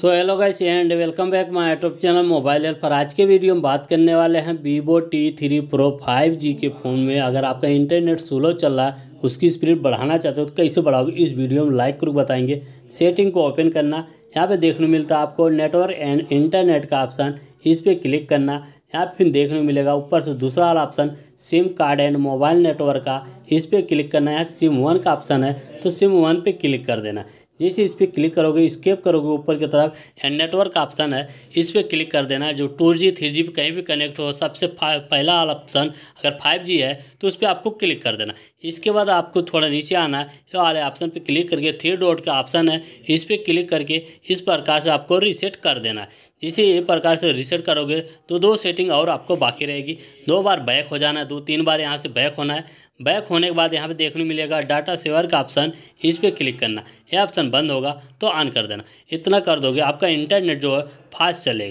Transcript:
so hello guys and welcome back my YouTube channel mobile help पर आज के video में बात करने वाले हैं Vivo T three pro five G के फ़ोन में अगर आपका इंटरनेट स्लो चल रहा है उसकी स्पीड बढ़ाना चाहते हो तो कैसे बढ़ाओगे इस वीडियो में लाइक करूँ बताएंगे सेटिंग को ओपन करना यहाँ पे देखने मिलता है आपको नेटवर्क एंड इंटरनेट का ऑप्शन इस पर क्लिक करना यहाँ फिर देखने को मिलेगा ऊपर से दूसरा वाला option SIM card and mobile network का इस पर क्लिक करना है सिम वन का ऑप्शन है तो सिम वन पे क्लिक कर देना जैसे इस पर क्लिक करोगे स्केप करोगे ऊपर की तरफ एंड नेटवर्क ऑप्शन है इस पर क्लिक कर देना जो टू जी थ्री जी कहीं भी कनेक्ट हो सबसे पहला वाला ऑप्शन अगर फाइव जी है तो उस पर आपको क्लिक कर देना इसके बाद आपको थोड़ा नीचे आना है वाले ऑप्शन पे क्लिक करके थ्री डॉट का ऑप्शन है इस पर क्लिक करके इस प्रकार से आपको रिसेट कर देना है इसी प्रकार से रिसेट करोगे तो दो सेटिंग शूटिंग और आपको बाकी रहेगी दो बार बैक हो जाना है दो तीन बार यहाँ से बैक होना है बैक होने के बाद यहाँ पे देखने मिलेगा डाटा सेवर का ऑप्शन इस पर क्लिक करना ये ऑप्शन बंद होगा तो ऑन कर देना इतना कर दोगे आपका इंटरनेट जो है फास्ट चलेगा